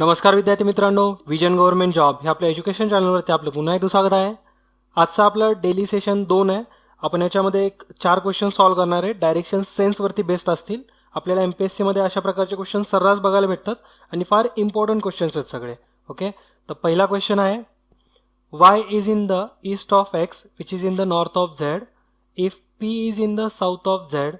नमस्कार विद्यार्थी मित्रांनो विजन गव्हर्नमेंट जॉब हे आपल्या एज्युकेशन चॅनलवरती आपलं पुन्हा एकदा स्वागत आहे आजचं आपलं डेली सेशन दोन आहे आपण याच्यामध्ये एक चार क्वेश्चन सॉल्व्ह करणार आहे डायरेक्शन सेन्सवरती बेस्ड असतील आपल्याला एम पी एस सीमध्ये अशा प्रकारचे क्वेश्चन सर्रास बघायला भेटतात आणि फार इम्पॉर्टंट क्वेश्चन्स आहेत सगळे ओके तर पहिला क्वेश्चन आहे Y is in the east of X which is in the north of Z if P is in the south of Z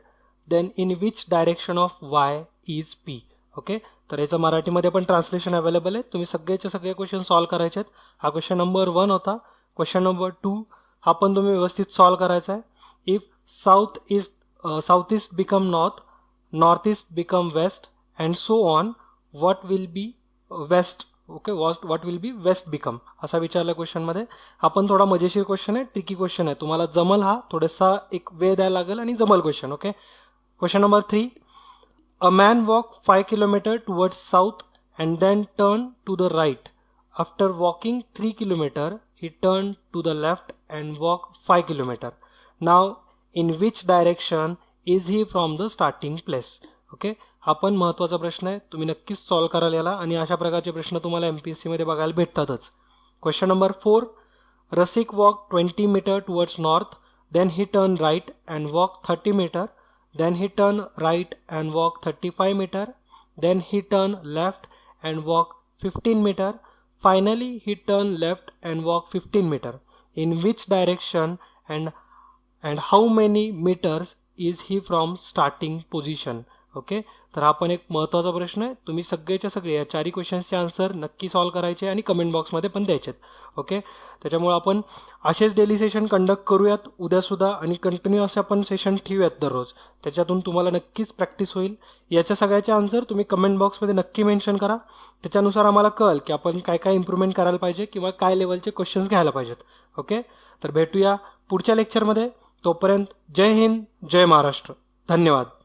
then in which direction of Y is P okay तर याचं मराठीमध्ये पण translation available आहे तुम्ही सगळ्याचे सगळे question solve करायचे आहेत हा क्वेश्चन नंबर वन होता क्वेश्चन नंबर टू हा पण तुम्ही व्यवस्थित सॉल्व करायचा आहे if south east south east become north north east become west and so on what will be west okay west what will be west become असा विचारला क्वेश्चनमध्ये आपण थोडा मजेशीर क्वेश्चन आहे ट्रिकी क्वेश्चन आहे तुम्हाला जमल हा थोडासा एक वे द्यायला लागेल आणि जमल question okay question number three A man walked 5 km towards south and then turned to the right. After walking 3 km, he turned to the left and walked 5 km. Now, in which direction is he from the starting place? Okay. आपण महत्वाचा प्रश्न आहे तुम्ही नक्कीच solve कराल याला आणि अशा प्रकारचे प्रश्न तुम्हाला एम पी एस सीमध्ये बघायला भेटतातच question number four Rasik walk twenty metre towards north then he turn right and walk thirty metre Then he turn right and walk 35 meter. Then he turn left and walk 15 meter. Finally he turn left and walk 15 meter. In which direction and and how many meters is he from starting position? Okay तर हा पण एक महत्त्वाचा प्रश्न आहे तुम्ही सगळेच्या सगळे या चारही क्वेश्चन्सचे आन्सर नक्की सॉल्व करायचे आणि कमेंट बॉक्समध्ये पण द्यायचे आहेत ओके त्याच्यामुळे आपण असेच डेली सेशन कंडक्ट करूयात उद्यासुद्धा आणि कंटिन्यू असे आपण सेशन ठेवूयात दररोज त्याच्यातून तुम्हाला नक्कीच प्रॅक्टिस होईल याच्या सगळ्याचे आन्सर तुम्ही कमेंट बॉक्समध्ये नक्की मेन्शन करा त्याच्यानुसार आम्हाला कळल की आपण काय काय इम्प्रूव्हमेंट करायला पाहिजे किंवा काय लेवलचे क्वेश्चन्स घ्यायला पाहिजेत ओके तर भेटूया पुढच्या लेक्चरमध्ये तोपर्यंत जय हिंद जय महाराष्ट्र धन्यवाद